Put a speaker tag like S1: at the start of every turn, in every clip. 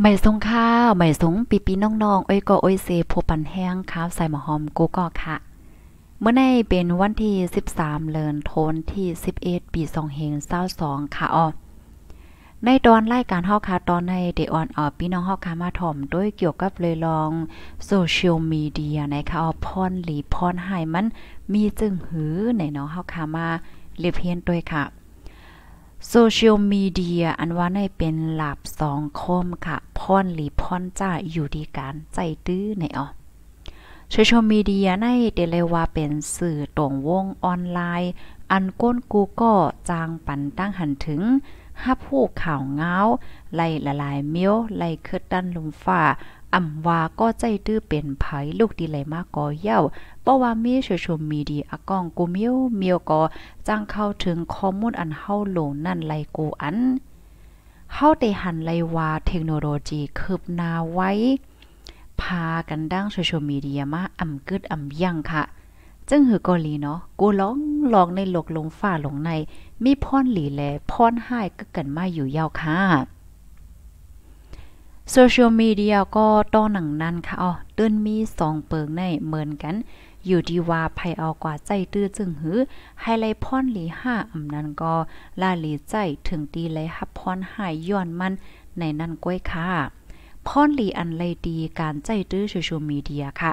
S1: ไม่สงข้าวไม่สงปีปีน้องๆอ้อยก็อ้ยเซพบปันแห้งข้าวใส่หมอหอมกูก็ค่ะ เมื่อในเป็นวันที่ 13เลือนโทนที่11ปี2เฮง22ค่ะอ๋อ ในตอนรายการเฮาคาตอนในเดออนออพี่น้องเฮาคามาถ่อม ด้วยเกี่ยวกับเลยลองโซเชียลมีเดียนะคะออพรหลีพรให้มันมีจึงหือในเนาะเฮาคามาเรียบเพียนด้วยค่ะโซเชียลมีเดียอันว่าในเป็นหลับสองคมค่ะ พ่อนหรือพ่อนจ้าอยู่ดีการใจตื้อในออโซเชียลมีเดียในเดเลว่าเป็นสื่อตรงวงออนไลน์ อันก้นกูก็จางปันตั้งหันถึงห้าผู้ข่าวเงาไล่ละลายเมียว ไล่คืดดันลุมฝ่าอำว่าก็ใจตื้อเป็นไผลูกดีไหลมากก็เย้าเพราะว่ามีชุชียมีดีอะกองกูมิ้วมีวก็จ้างเข้าถึงข้อมูลอันเฮาโหลนั่นไหลกูอันเฮาได้หันไหลว่าเทคโนโลยีคืบหน้าไว้ พากันดั้งโซเชียลมีเดียมาอำกึดอำยั่งค่ะ จึงหือกอลีเนาะกูร้องลองในหลกลงฝ่าลงใน มีพรหลีแลพรหายก็กันมาอยู่ยาวค่ะโซเชียลมีเดียก็ต้อหนังนั้นค่ะอ๋อตื้นมีสองเปิงในเหมือนกัน อยู่ดีว่าภัยเอากว่าใจตื้อจึงหือไฮไลพ่อนหลีห้าอำนั้นก็ลาหลีใจถึงดีเลยฮับพ่อนหายย้อนมัน ในนั้นก้วยค่ะพ่อนหลีอันเลยดีการใจตื้อโซเชียลมีเดียค่ะ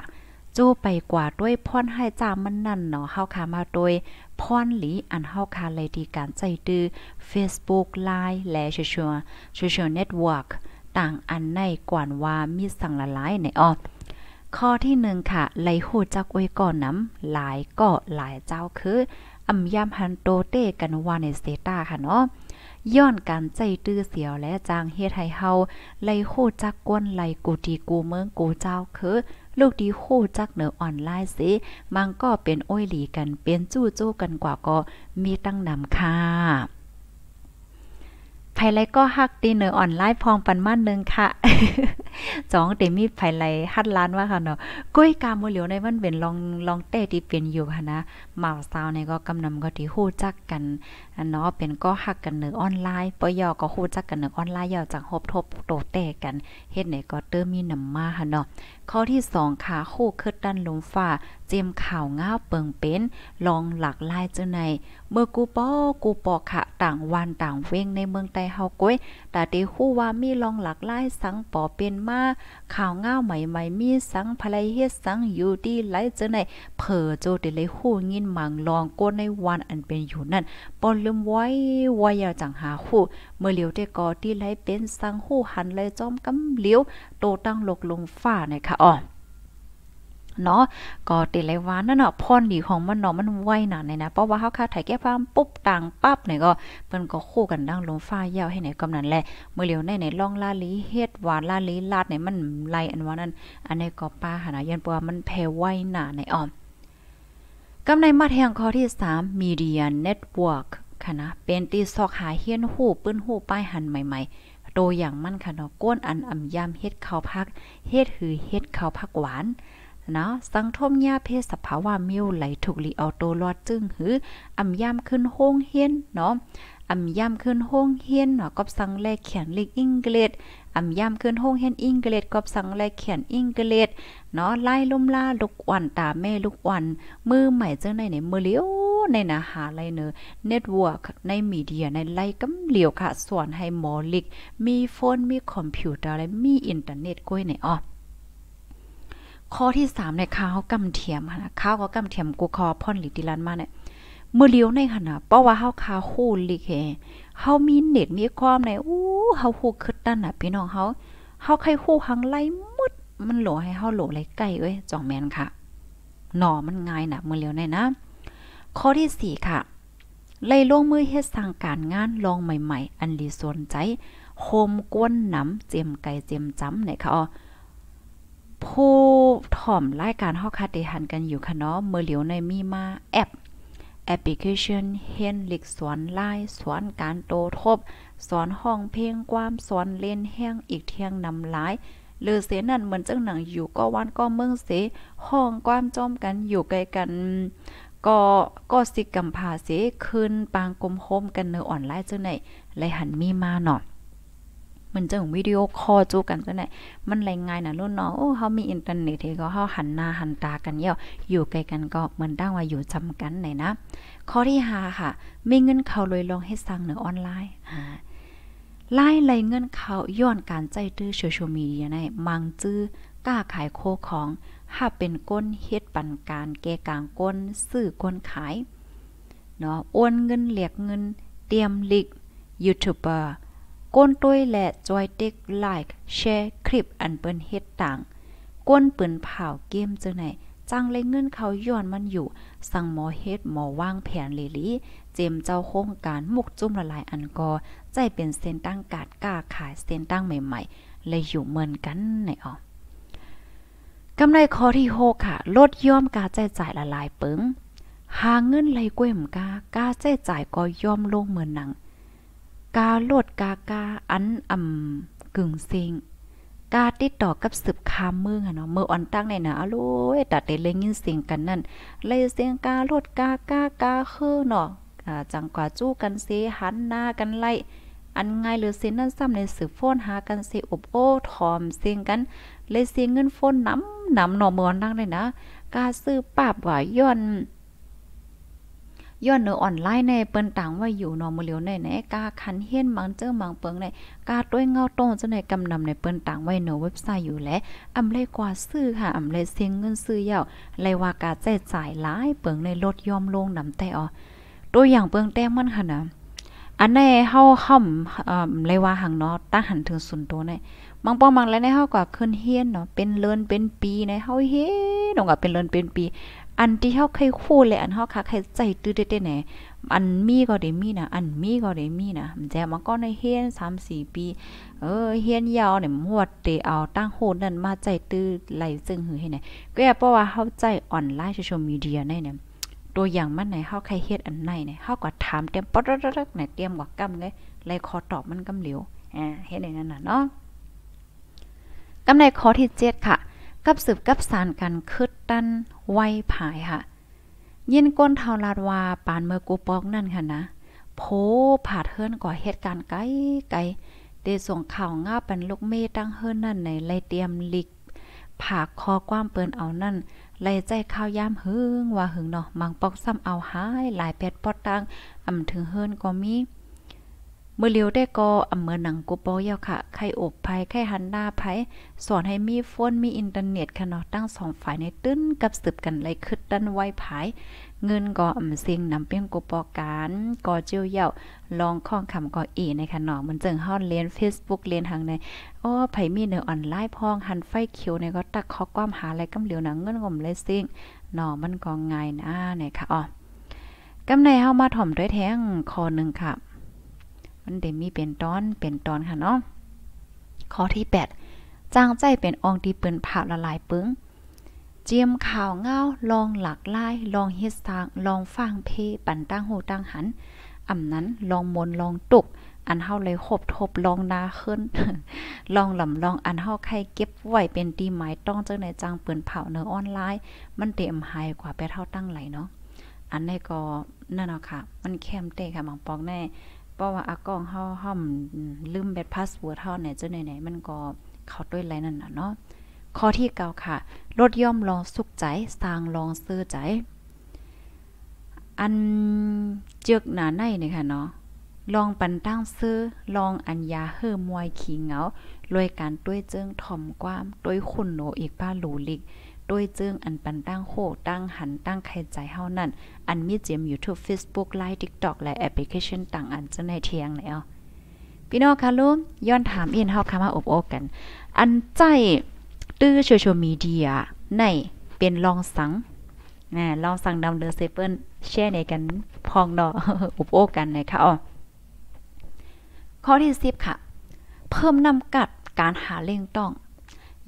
S1: จู้ไปกว่าด้วยพอนให้จามันนั่นเนาะเฮาคามาโดยพอนหลีอันเฮาคาเลยดีการใจตื้อ Facebook Line และโซเชียลโซเชียลเน็ตเวิร์กต่างอันในกวนว่ามีสั่งละลายในออข้อที่หนึ่งค่ะไหลหูจักอวยก่อนน้ำหลายก็หลายเจ้าคือ อำยามฮันโตเต้กันวาในสเตตาค่ะเนาะ ย้อนการใจตื้อเสียวและจางเฮตไฮเฮาไหลหูจักกวนไหลกูดีกูเมืองกูเจ้าคือ ลูกดีหูจักเหนือออนไลน์สิมันก็เป็นอ้อยหลีกันเป็นจู้โจ้กันกว่าก็มีตั้งนำค่ะไผยไรก็ฮักตีเนออ่อนไลน์พองปันมานึงค่ะสองเตมีไผยไรฮัดล้านว่าค่ะเนาะกุ้ยกาโมเหลียวในวันเป็นลองลองเต้ที่เปลี่ยนอยู่ค่ะนะหมาวซาวในก็กำนำก็ที่ฮู้จักกันเนาะเป็นก็ฮักกันเนอออนไลน์ปยอก็ฮู้จักกันเนอออนไลน์ยาวจากฮบทบโตเต้กันเฮ็ดไหนก็เติมมีนำมาค่ะเนาะข้อที่2ค่ะคู่คึดด้านลมฟ้าเจียมข่าวง้าเปิงเป็น ลองหลักลายเจอาในเมื่อกูป้อกูปอขะต่างวันต่างเว้งในเมืองไต้เฮาก้อยตาตีคู่ว่ามีลองหลักลายสังปอเป็นมาข่าวง้าใหม่ๆมีสังภรยเฮ็ดสังอยู่ดีไหลเจอาในเผอโจติเลยคู้ยินมังลองก้นในวันอันเป็นอยู่นั่นปอนลืมไว้ไว้ยาวจังหาคู่ เมื่อเหลียวได้กอที่ไหลเป็นสังคู่หันเลยจอมกำเหลียวโตตั้งหลกลงฝ้าในค่ะอ๋อเนาะก็เตะไรวานนั่นเนาะพ่อนดีของมันเนาะมันไวหนาในนะ เพราะว่าเฮาค่าถยแก้ค้าปุ๊บต่างปั๊บเนี่ยก็เปิ้นก็คู่กันดังลมฟ้าเยาวให้ไหนกำนั้นแหละ เมื่อเร็วในในล่องลาลีเฮ็ดหวานลาลีลาดเนี่ยมันไลอันว่านั้น อันนี้ก็ป้าหานะยันปัวมันแพไวหนาในอ่อม กำในมาแทงข้อที่3 Media Network ค่ะนะเป็นตีซอกหาเฮียนหู้ปื้นหู้ป้ายหันใหม่ๆโตอย่างมั่นค่ะเนาะก้นอันอ่ำยามเฮ็ดข้าวพักเฮ็ดหือเฮ็ดข้าวพักหวานนะสังทมยาเพศสภาวะมิวไหลถูกลีออโตลอดจึงหืออำยามขึ้นโฮงเฮียนเนาะอำยามขึ้นโฮงเฮียนเนาะก็สังแลเขียนลิกอังกฤษอำยามขึ้นโฮงเฮียนอังกฤษก็สังแลเขียนอังกฤษเนาะไล่ลุมล่าลูกวันตาแม่ลูกวัน มือใหม่จังไหนเนมือ เลี้ยวในนะหาอะไรเนอเน็ตเวิร์กในมีเดียในไล่กำเหลียวค่ะ ส่วนให้หมอลิกมีโฟนมีคอมพิวเตอร์และมีอินเทอร์เน็ตก้อยในอ้อข้อที่สามในข้าวกำเทียมนะข้าวก็กำเทียมกูคอพ่อนหลีติลันมาเนี่ยเมื่อเลี้ยวในขณะเพราะว่าเฮาคาคู่ลิกแเฮามีเน็ตมีความในอู้เฮาคู่คึดตั้นน่ะ พี่น้องเฮาเฮาใครคู่หังไล่มดมันโหลให้เฮาโหลไรใกล้เอ้ยจ่องแมนค่ะ หน่อมันง่ายน่ะเมื่อเลี้ยวในนะ ข้อที่สี่ค่ะ ไล่ลงมือเฮ็ดสร้างการงานลองใหม่ ๆ อันดีสนใจโคมกวนหนำเจียมไก่เจียมจ้ำไหนคะอ๋อผู้ถ่อมราย การฮอกคาเตหัน กันอยู่ค่ะเนาะเมื่อเหลียว ในมีมาแอปแอปพลิเคชันเฮนลิกสอนไล่สอนการโตทบ สอนห้องเพลงความสอนเล่นแห้งอีกเที่ยงนำหลาย หรือ เสนั่น เหมือนจังหนังอยู่ก็วันก็เมืองเสห้องความจอม กันอยู่ไกลกัน ก็ก็สิกำพาเสขึ้นปางกลมโฮมกันเนื้ออ่อนไล่จังไหนไหลหันมีมาเนาะมันจะวิดีโอคอลจูกันจัไหน มันแรงงนะรุ่นน้อง โอ้ เขามีอินเทอร์เน็ตเฮก็เขาหันหน้าหันตากันเยาะอยู่ไกลกันก็เหมือนตั้งว่า อยู่จำกันไหนนะ ข้อที่หาค่ะมีเงินเข้าเลยลองให้สั่งเหนือออนไลน์อ่ไล่ไลลเงินเข้าย้อนการใจตื้อโซเชียลมีเดียในมังจื้อกล้าขายโคของถ้าเป็นก้นเฮ็ดปันการแก่กลางก้นซื้อก้นขาย เนาะ โอนเงินเหลียกเงิน เตรียมลิกยูทูบเบอร์ก้นต้วยและจอยติ๊กไลค์แชร์คลิปอันเปิ้นเฮ็ดต่างก้นปืนเผาเกมเจอไหนจังเลยเงินเขาย้อนมันอยู่ สั่งหมอเฮ็ดหมอว่างแผนเลลี่เจมเจ้าโครงการมุกจุ่มละลายอันกอใจเป็นเส้นตั้งกาดกล้าขายเส้นตั้งใหม่ๆเลยอยู่เหมือนกันในออกกำไรขอที่ฮค่ะลดย่อมการใช้จ่ายละลายปึงหาเงินไหลกล้วยมกากาใช้จ่ายก็ย่อมลงเหมือนหนังกาโลดกากาอันอ่ำกึ่งซิงกา ติดต่อกับสืบคามเมืองอะเนาะเมื่ออ่อนตั้งในหนะอลูยตัดไดเลยยินเสียงกัน นั่น เลยเสียงกาโลดกากากา คือ เนาะจังกว่าจู้กันเสหันหน้ากัน ไล่อันง่าย หรือเยงนั่นซ้ำในสืบโฟนหากันเสอบโอ้ทอมเสียงกันเลยเสียงเงินโฟนน้ำน้ำหน่อเมืองนั้งเลยนะ กาซื้อปาบว่าย้อนย้อนเนอออนไลน์ในเปิ้นต่างว่าอยู่นอมือเหลียวในไหนกาคันเฮียนมังเจอมังเปิงในกาต้วยเงาตรงจะในกำนำในเปิ้นต่างไว้เนอเว็บไซต์อยู่และอำเลกว่าซื้อค่ะอำเลเสียงเงินซื้อยาวเลว่ากาแจกจ่ายหลาย เปิงในลดยอมลงนำแต่อ๋อตัวอย่างเปิงแต้มมันค่ะนะอันในเฮาห่อมเอ่อเลยว่าหังเนาะตางหันถึงศูนย์ตัวในบางปองบางแล้วในเฮาก็ขึ้นเฮียนเนาะเป็นเลินเป็นปีในเฮาเฮ้ดนก็เป็นเลินเป็นปีอันที่เฮาเคยคู่และอันเฮาคักให้ใจตื้อเด้ๆแหนอันมีก็ได้มีนะ อันมีก็ได้มีนะแจมันก็ในเฮียน3-4ปี เออเฮียนยาวเนี่ยหวดเตเอาตั้งโหดนั่นมาใจตื้อไหลซึ่งหือให้หน่ก็อย่าเพราะว่าเฮาใจออนไลน์โซเชียลมีเดียในเนี่ย ตัวอย่างมันไหนเฮาใครเฮ็ดอันไหนเนี่ยเฮาก็ถามเตรียมปะๆๆไหนเตรียมกว่ากำเลยไลยอตอบมันกำเหลียวอ่าเฮ็ดอย่างนั้นน่ะเนาะกำในข้อที่7ค่ะกับสืบกับสารกันคืดตั้นไว้ผายค่ะยินก้นเทาลาดว่าปานเมื่อกูปอกนั่นค่ะนะ โพผาดเฮิรนก่อเหตุการณ์ไกลไกลเดส่งข่าวง่าเป็นลูกเมตั้งเฮิรนนั่นในไรเตรียม ลิก ผาคอความเปิ้นเอา นั่นไรใจ ข้าวย่ามหึงว่าหึง เนาะมังปอกซ้ำเอาหายหลายเป็ดปอดตังอ่ำถึงเฮิรนก็มีเมื่อเลียวได้ก็อำเมือหนังกูปอยาค่ะใครอบภัยใครหันหน้าภัยสอนให้มีโฟนมีอินเทอร์เน็ตค่ะเนาะตั้งสองฝ่ายในตื้นกับสืบกันเลยคึดดันไว้ภายเงินก็อำสิงนำเปียงกูปอการ ก็เจียวเย่าลองข้องคำก็อีในค่ะเนาะมันจึงฮอดเลียน Facebook เลียนทางในอ้อไผมีเนื้อออนไลน์พองหันไฟเขียวในก็ตักข้อความหาอะไรกำเหลียวหนังเงินงมเลยซิงเนาะมันก็ง่ายนะเนี่ยค่ะอ๋อกำในเฮามาถ่อมด้วยแท้งคอนึงค่ะมันเดมีเป็นตอนเป็นตอนค่ะเนาะข้อที่ 8จางใจเป็นอองทีเปิ้นผ่าละลายปึ้งเจียมข่าวเงาลองหลักลาย ลองเฮ็ดทาง ลองฟังเพปั่นตั้งโหตั้งหันอ่ำนั้นลองมนลองตกอันเฮาเลยคบทบลอง นาขึ้น ลองหล่ำลอง อันเฮาใครเก็บไว้เป็นตีหมายต้องจังในจังเปิ้นเผาเนื้อออนไลน์ มันเต็มหายกว่าไปเท่าตั้งไหลเนาะอันนี้ก็นั่นเนาะค่ะ มันแคมเตะค่ะมางปอกแน่เพราะว่าอากองเฮาห้อมลืม แบตพาสเวิร์ดเฮาไหนเจ้าไหนๆมันก็เข้าด้วยไรนั่นน่ะเนาะข้อที่เก่าค่ะลดย่อมลองสุขใจสร้างลองซื้อใจ อันเจือกหนาในนี่ค่ะเนาะลองปันตั้งซื้อลองอัญญาเฮ่อมวยขี่เงารวยการด้วยเจิงถ่อมความด้วยคุณโหนอีกป้าหลูลิกด้วยจึงอันปันตั้งโคตั้งหันตั้งใครใจเฮานั่น อันมีเจียม YouTube Facebook ไลน์ TikTok และแอปพลิเคชัน ต่างอันจะในเทียงไหนอพี่น้องคะลูงย้อนถามอินเฮาคำว่าอบโอกัน อันใจตื้อโซเชียลมีเดียในเป็นลองสังนะลองสังดาเดอเซเปิ้ลแช่ในกันพองดออบโอกันนะคะอ๋อข้อที่สิบค่ะเพิ่มนำกัดการหาเล่งต้อง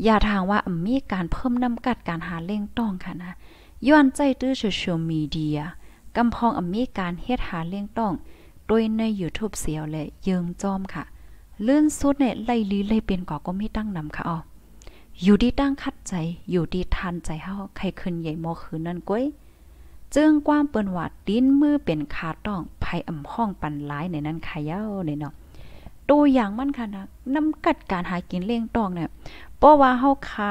S1: อย่าทางว่ามีการเพิ่มน้ำกัดการหาเล่งต้องค่ะนะย้อนใจตื้อโซเชียลมีเดียกำพองอมีการเฮ็ดหาเลี้ยงต้อง โดยใน YouTube เสียวเลย ยิงจอมค่ะ เลื่อนสุดเนี่ยไล่ลีไล่เป็นก่อก็ไม่ตั้งนำค่ะอ๋ออยู่ดีตั้งคัดใจอยู่ดีทานใจเฮาใครขึ้นใหญ่โมคืนนั่นก้อยจึงความเปิ้นวัาดินมือเป็นขาต้องไผอ่ำห้องปันหลายในนั้นค่ะยาวเนยเนาะตัวอย่างมันค่ะนะน้ำกัดการหากินเลี้ยงต้องเนี่ยปพราะว่าเฮาคา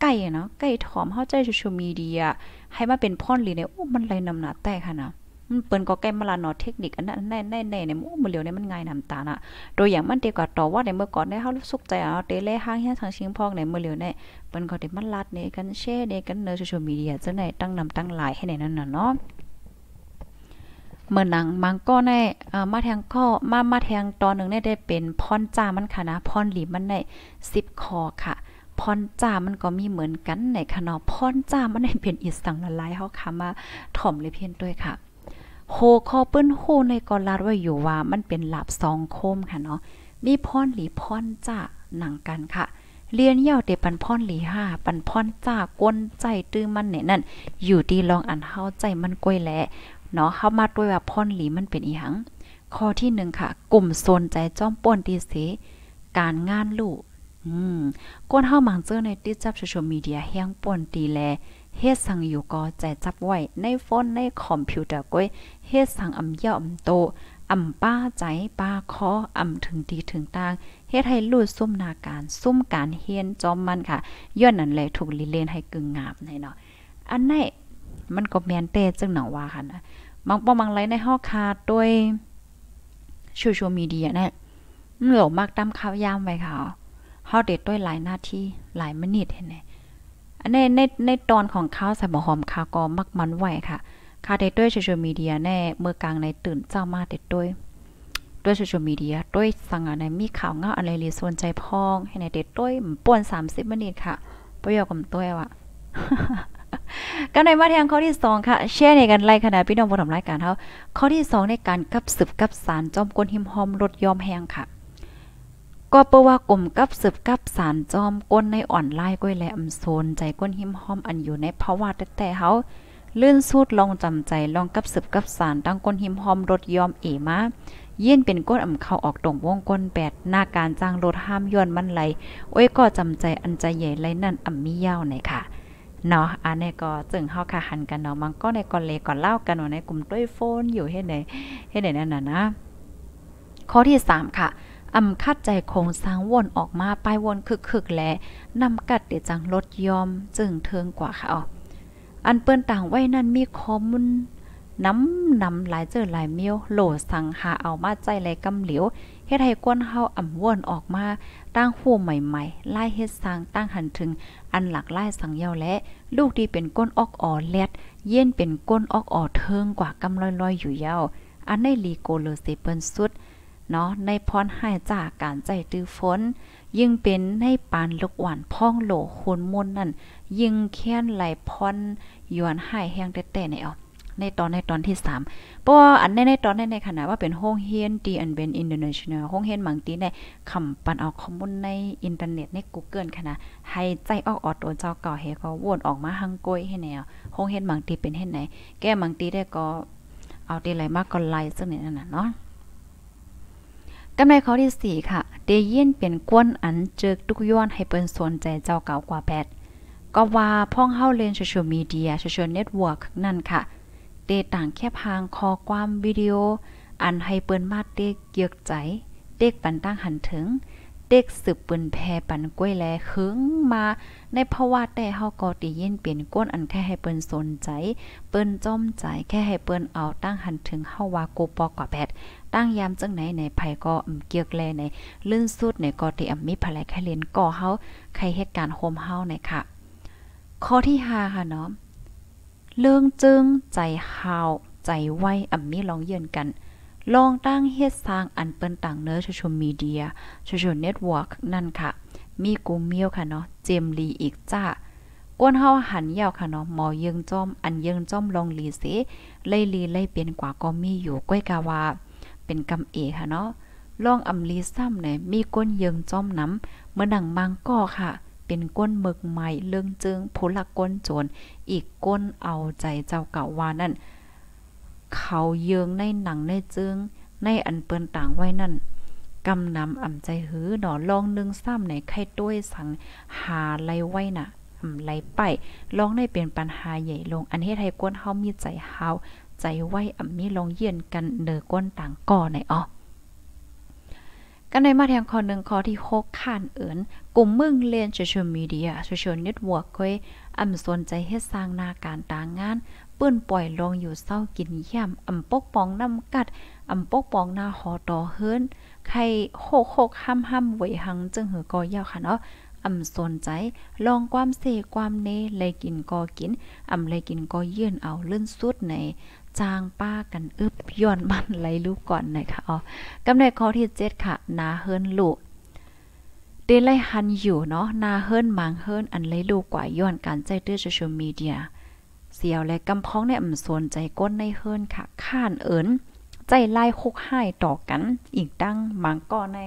S1: ไก่เนาะไก่ถอมเฮาใจโซเชียลมีเดียให้มาเป็นพ่อนหลีเนี่ยโอ้มันไรนำหนาแต่ค่ะนะมันเปิ้นก็แก้มาลาเนาะเทคนิคอันนั้นแน่ๆๆเนี่ยอมันเหลียวเนี่ยมันง่ายนำตาน่ะโดยอย่างมันเตกว่าต่อว่าในเมื่อก่อนได้เฮาสุขใจเอาเตเลห้างเฮียทางชิงพอกในเมื่อเหลียวเนี่ยเปิ้นก็ได้มันลัดเนี่ยกันแชร์เนี่ยกันเนโซเชียลมีเดียจังไหนตั้งนำตั้งหลายให้ในนั้นน่ะเนาะเมื่อหนังมังก็ในมาแทงข้อมามาแทงตอนหนึ่งได้เป็นพรจ้ามันค่ะนะพรหลีมันได้สิบคอค่ะพรจ้ามันก็มีเหมือนกันในคณะเนาะพรจ้ามันได้เป็นอิสังละลายเฮาค่ะมาถ่อมเลยเพียนด้วยค่ะโหคอเปิ้นโหในกอลาดไว้อยู่ว่ามันเป็นหลับสองโคมค่ะเนาะมีพรหลีพรจ้าหนังกันค่ะเรียนเย่าเตปันพอนหลีห้าปันพอนจ้ากวนใจตื้อมันเนี่ยนั่นอยู่ดีลองอันเฮาใจมันกล้วยแหละเนาะเข้ามาด้วยว่าพ่อนหลีมันเป็นอีหังข้อที่หนึ่งค่ะ กลุ่มโซนใจจ้อมป่นตีเสการงานลูกอืมก้นเ้ามังเจอในติจับโซเชียลมีเดียแห้งป่นตีแลเฮ็ดสั่งอยู่ก็ใจจับไว้ ในโฟนในคอมพิวเตอร์ก้อยเฮ็ดสั่งอำเย่ออำโตอำป้าใจป้าคออำถึงดีถึงต่างเฮ็ดให้ลูดซุ่มนาการ ซุ่มการเฮียนจอมมันค่ะย้อนนั่นแหละถูกลีเลนให้กึ่งงามในเนาะอันไหนมันก็แมนเตจังหนอว่าค่ะนะบางปองบางไรในห้อคาด้วยโซเชียลมีเดียน่มันหลอมากตามข่าวยามไว้ค่ะเฮาเด็ดด้วยหลายหน้าที่หลายมนิดเห็นไหมอันนี้ในใน ตอนของข้าวใส่หมอหอมคาก็มักมันไหวค่ะคาเด็ดด้วยโซเชียลมีเดีย แน่ เมื่อกลางในตื่นเจ้ามาเด็ดด้วย ด้วยโซเชียลมีเดียด้วยสังอะไรมีข่าวเงาอะไรรีสนใจพองให้ในเด็ดด้วยป่วนสามสิบมนิทค่ะ ประโยคกับตัวว่ะก็ในมาทางข้อที่2ค่ะแช่ในกันไล่ขนาดพี่น้องผู้ทำรายการเขาข้อที่ 2 ในการกับสืบกับสารจอมก้นหิมหอมลดยอมแหงค่ะก็เปว่ากลุ่มกับสืบกับสารจอมก้นในอ่อนไล่ก้อยแหลมโซนใจก้นหิมหอมอันอยู่ในภาวะแต่เฮาลื่นสูดลองจำใจลองกับสืบกับสารตั้งก้นหิมหอมลดยอมเอมาเยี่ยนเป็นก้นอ่ำเข้าออกตรงวงก้นแปดหน้าการจ้างรถห้ามย้อนมันไหลโอ้ยก็จำใจอันใจใหญ่ไรนั่นอ่ำมียาวไหนค่ะเนาะอันนี้ก็จึงเฮาค่ะหันกันเนาะ มันก็ในก่อนเล ก่อนเล่ากันว่าในกลุ่มด้วยโฟนอยู่เฮ็ดไหนเฮ็ดไหนนั่นน่ะนะ ข้อที่ 3 ค่ะ อำคัดใจโครงสร้างวนออกมาป้ายวนคึก ๆ และ นำ กัดเดจังลดยอมจึงเทิงกว่า ค่ะอ๋ออันเปิ้นต่าง ไว้ นั้นมีคอมุนน้ำนำหลายเจอหลายเมียว โหลสังหาเอามาใจไหลกำเหลียวเฮ็ดให้ก้นเฮาอ่ำวนออกมาตั้งหูใหม่ๆไล่เฮ็ดสร้างตั้งหันถึงอันหลักไลายสังเยาและลูกที่เป็นก้นออกอ่อแลด เย็นเป็นก้นออกอ่อเทิงกว่ากำลอยๆ อยู่ยาว อันในลีโกเลเซเปิ้นสุด เนาะในพรให้จากการใจตื้อฝนยิ่งเป็นในปานลูกหวานพ่องโหลคนมนนั่นยิ่งแค้นไหลพรย้อนหายแห้งแต่ๆในออในตอนในตอนที่ 3 เพราะว่าอันในในตอนในในขณะว่าเป็นห้องเฮียนดีอันเป็นอินเตอร์เนชั่นแนลห้องเฮียนบางตีในคำปันออกข้อมูลในอินเทอร์เน็ตใน Google ค่ะนะให้ใจออกออดตัวเจ้าเก่าเฮก็วนออกมาหังโกยให้แนวห้องเฮียนบางตีเป็นเฮ็ดไหน แก้บางตีได้ก็เอาตีไรมากก็ไล์ซึ่งนี่นั่นน่ะเนาะกำไรข้อที่ 4 ค่ะ เดยินเป็นกวนอันเจิกทุกย้อนให้เปิ้นสนใจเจ้าเก่ากว่าแปดก็ว่าพ่องเฮาเล่นโซเชียลมีเดียโซเชียลเน็ตเวิร์กนั่นค่ะเตต่างแคบหางคอความ วิดีโอ อัน ให้ เปิ้นมาเตกเกียกใจเตกปันตั้งหันถึงเตกสืบปืนแพปันกล้วยแลขึงมา ในภาวะแต่เฮาก็ติเย็นเปลี่ยนก้นอันแค่ให้เปิ้นสนใจ เปิ้นจ้อมใจแค่ให้เปิ้นเอาตั้งหันถึงเฮาว่ากูปอกว่าแพดตั้งยามจังไหนในไผก็เกียกแลในลื่นสุดในก็ติอำมีภลัยแค่เลนก่อเฮาใครเหตุการณ์โฮมเฮาในค่ะ ข้อที่5ค่ะเนาะเรื่องจึงใจหาวใจไวอ่ำมีลองเยือนกัน ลองตั้งเฮ็ดสร้างอันเปิ้นต่างเนื้อชชีมีเดียชซมชีเน็ตเวิร์กนั่นค่ะ มีกูเมียวค่ะเนาะเจมลีอีกจ้ากวนเฮาหันยาวค่ะเนาะหมอยิงจ้อมอันยิงจ้อมลองลีเสไล่ลีไล่เป็นกว่าก็มีอยู่ก้อยกาว่าเป็นกำเอค่ะเนาะลองอำลีซ้ำเนี่ยมีก้นยิงจ้อมน้ำ เมื่อนังมังก็ค่ะเป็นก้นเมึกใหม่เรื่องจึงผู้ละก้นโจรอีกก้นเอาใจเจ้าเก่าวานั่นเขาเยืองในหนังในจึงในอันเปิ้นต่างไว้นั่นกำนำอ่ำใจหือหนอลองนึงซ้ำในไข้ต้วยสังหาไรไว้น่ะอ่ำไรไปลองในเป็นปัญหาใหญ่ลง อันเฮ็ดให้ก้นเฮามีใจเฮาใจไว้อ่ำมีลองเยี่ยนกันเดือก้นต่างก่อในอ๋อกันในมาแทงคอหนึ่งคอที่หกขานเอินกลุ่มมึงเรียนโซเชียลมีเดียโซเชียลเน็ตเวิร์กเวยอำสนใจเฮ็ดสร้างหน้าการต่างงาน ปื้นปล่อยลงอยู่เศร้ากินย่มอำปกป้องน้ำกัด อำปกป้องหน้าหอต่อเฮินใครโคกโกห้ำห้ำไหวหัง จึงเหือกอยาวค่ะเนาะอำสนใจลองความเสความเนเลยกินก็กิน อำเลยกินก็ยื่นเอาลื่นสุดในจางป้ากันอึบย้อนมันไหลลูกก่อนหน่อยค่ะอ๋อกำเนิดข้อที่เจ็ดค่ะ นาเฮิรนลูกเดลัยันอยู่เนาะนาเฮิรนมังเฮิรนอันไหลลูกกว่าย้อนการใจเตื้นโซเชียลมีเดีย เสียวและกำพ้องในอำสนใจก้นในเฮิรนค่ะ ข้านเอิญใจไล่คุกให้ต่อกัน อีกตั้งมังก็ใน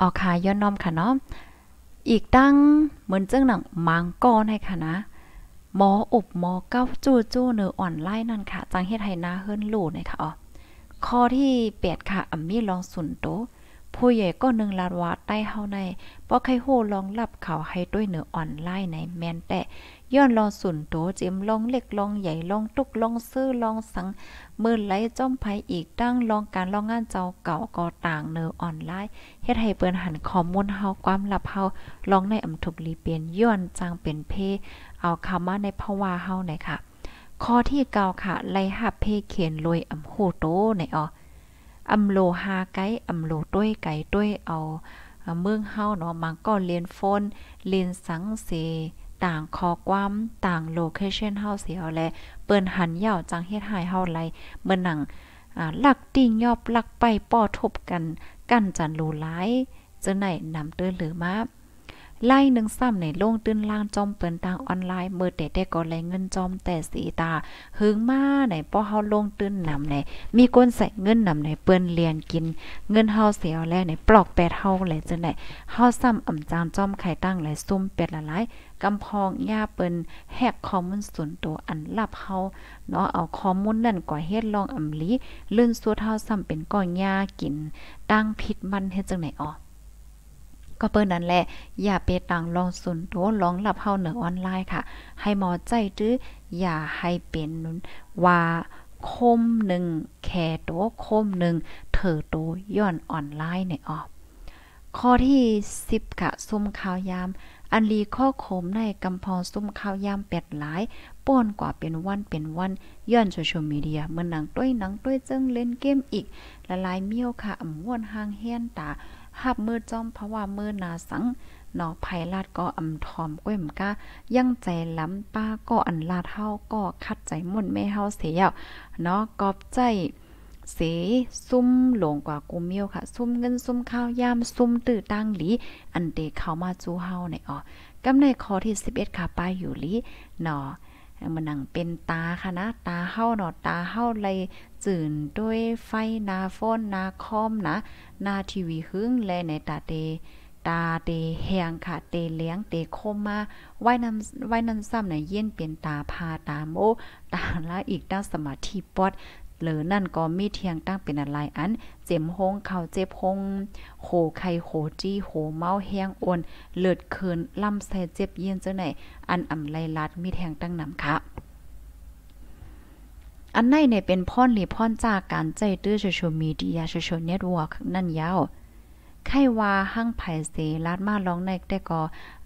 S1: ออกคาย้อนน้อมค่ะเนาะอีกตั้งเหมือนเจ้าหนัง มังกรให้ค่ะนะ หมออบหมอเก้า จูจูเนื้อ อ่อนไล่นั่นค่ะ จังเฮ็ดให้หน้าเฮิรนหลูนะคะอ๋อ ข้อที่8ค่ะอัมมี่ลองสุนโตผู้ใหญ่ก็นึงลาดว่าใต้เฮาในบ่ใครโหลองรับเขาให้ด้วยเหนือออนไลน์ในแมนแต่ย้อนลองสุนโตจิมลองเล็กลองใหญ่ลองตุกลองซื้อลองสังมือไหลจ้อมไผอีกตั้งลองการลองงานเจ้าเก่าก็ต่างเนือออนไลน์เฮ็ดให้เปิ้นหันข้อมูลเฮาความลับเฮาลองในอำทุกลีเปลี่ยนย้อนจางเป็นเพเอาคำมาในภาวะเฮาในค่ะ ข้อที่เก่าค่ะไล่หับเพเขียนรวยอำโหโตในอ๋ออำโลหาไกอำโลต้วยไก่ต้วยเอาเมืองเฮาเนาะมันก็เรียนฟน เรียนสังเสต่างคอความ ต่างโลเคชั่นเฮาเสียเอาแลเปิ้นหันยาวจังเฮ็ดหายเฮาไหลเมื่อหนังหลักติ่งยอบลักไปป้อทบกัน กันจันโลหลายจะไหนนำเตือหรือมาไล่หนึ่งซ้ำในโล่งตื้นล่างจอมเปิ้นทางออนไลน์ เมื่อเต่แต่ก็ไหลเงินจอมแต่สีตาหึงมาในป้อเฮาโล่งตื้นนำในมีก้นใส่เงินนำในเปิ้นเลียนกิน เงินเฮาเสียแล้วในปลอกแปดเฮาแหละจังได๋เฮาซ้ำอ่ำจางจอมไข่ตั้งและซุ่มเป็ดละหลายกำพองหญ้าเปิ้นแฮกคอมมูนส่วนตัวอันลับเฮาเนาะเอาคอมมลนนั่นกว่าเฮ็ดลองอ่ำลีลื่นสุดเฮาซ้ำเป็นก้อนหญ้ากินตั้งผิดมันเฮ็ดจังได๋ออก็เปิ้นนั่นแหละ อย่าไปต่างลองสุนโตลองหลับเฮาเหนือออนไลน์ค่ะ ให้หมอใจจื้ออย่าให้เป็นว่าคมหนึ่งแค่โตคมหนึ่งเถอโตย้อนออนไลน์ในออกข้อที่10ค่ะซุ่มข้าวยาม อันลีข้อโคมในกำพองซุ่มข้าวยามเป็ดหลาย ป้อนกว่าเป็นวันเป็นวันย้อนโซเชียลมีเดียเมื่อนังต้วยนังต้วยจึงเล่นเกมอีกละลายเมี้ยวค่ะอ่ำว่วนหางเฮียนตาหับมือจ้อมเพราะว่ามือนาสังหนอภัยลาดก็อำทอมก้วยมก้ายั่งใจล้ำป้าก็อันลาดเฮาก็คัดใจมุ่นแม่เฮาเสียเนาะกอบใจเสซุ่มหลงกว่า กูเมียวค่ะ ซุ่มเงินซุ่มข้าวยามซุ่มตื้อตั้งหลี อันเตเข้ามาจูเฮาในอ๋อ กำในข้อที่11ค่ะป้าอยู่หลีเนอมันหนังเป็นตาค่ะนะตาเฮาเนอตาเฮาเลยจื่นด้วยไฟนาโฟนนาคอมนะนาทีวีหึ้งและในตาเต ตาเตแหงค่ะเตเลี้ยงเตคม มาไว้นำไว้นำซ้ำในเย็นเป็นตาพาตาโมตาละอีกด้านสมาธิปอดหรือนั่นก็มีเทียง ตั้งเป็น อะไรอัน เจ็มหงเขาเจ็บหง โหไข่โหจี้โหเมาแห้งอ่อนเลือดเคินลำไส้เจ็บเย็นเจ้าไหน อันอ่ำไรลัดมีแทงตั้งนำค่ะอันในเนี่ยเป็นพ่อนหรือพ่อนจากการใจตื้อโซเชียลมีเดียโซเชียลเน็ตเวิร์กนั่นยาวไขว่าห้างไผ่เสลาดมาลองในแต่ก็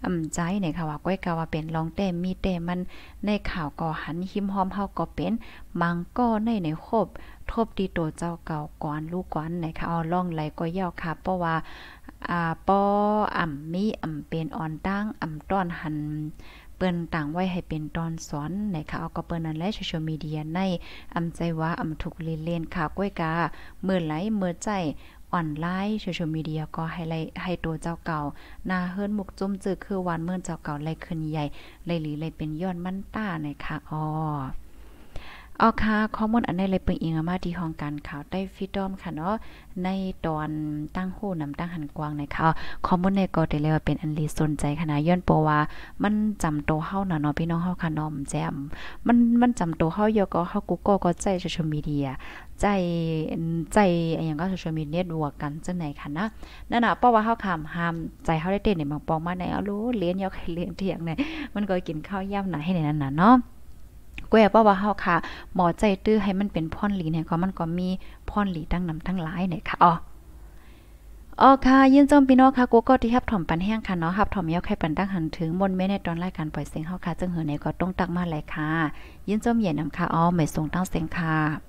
S1: อำใจในค่ะว่าก้อยกาว่าเป็นลองแต่มีแต่มันในข่าวก่อหันหิมหอมเฮาก็เป็น มังก็ในในครบทบดีโตเจ้าเก่าก่อนลูกก่อนในค่ะเอาลองไหลก็ยาวค่ะเพราะว่าอ่าปออ่ำมีอ่ำเป็นอ่อนตั้งอ่ำต้อนหันเปิ้นต่างไว้ให้เป็นตอนสอนในข่าวก็เปิ้นนั่นแหละโซเชียลมีเดียในอำใจว่าอำถูกเล่นเล่นข่าวก้วยกาเมื่อไหลเมื่อใจออนไลน์โซเชียลมีเดียก็ให้ไลให้ตัวเจ้าเก่าหน้าเฮิรนมุกจุ้มจืกคือวันเมื่อเจ้าเก่าไล่ขึ้นใหญ่ไลยหลีไลยเป็นย้อนมันต้าในค่ะอ๋ออ๋อค่ะข้อมูลอันใดเลยเป็นอิงมาที่ห้องการข่าวได้ฟิดอมค่ะเนาะในตอนตั้งหู้นำตั้งหันกว้างในค่ะข้อมูลในก็ได้เลยว่าเป็นอันลีสนใจขนาดย้อนปว่า มันจำโตเฮาเนาะพี่น้องเฮาค่ะน้อมแจมมันมันจำโตเฮาอยู่ก็เฮากูก็ก็ใจโซเชียลมีเดีย ใจใจอย่างก็โซเชียลมีเดียบวกกันจังไหนค่ะนะนั่นน่ะเพราะว่าเฮาคำห้ามใจเฮาได้เต้นในบางปองมาในเอารู้เลี้ยนยอกเลี้ยนเถียงเนี่ยมันก็กินข้าวย่ำหนาให้ในนั้นน่ะเนาะก็แอบว่าเฮาค่ะ หมอใจตื้อให้มันเป็นพ่อนหลีเนี่ยก็มันก็มีพ่อนหลีตั้งนำทั้ง หลายเนี่ยค่ะ อ๋อ อ๋อค่ะยินจมพี่น้องค่ะกูก็ที่ฮับถ่อมปันแห้ง ค่ะ เนาะฮับถ่อมยกให้ปันตั้งหันถึงมนเมในตอนรายการปล่อยเสียงเฮาค่ะ จึงเหือในก็ต้องตักมาเลยค่ะ ยินจมเหย็นนำค่ะ อ๋อไม่ส่งตั้งเสียงค่ะ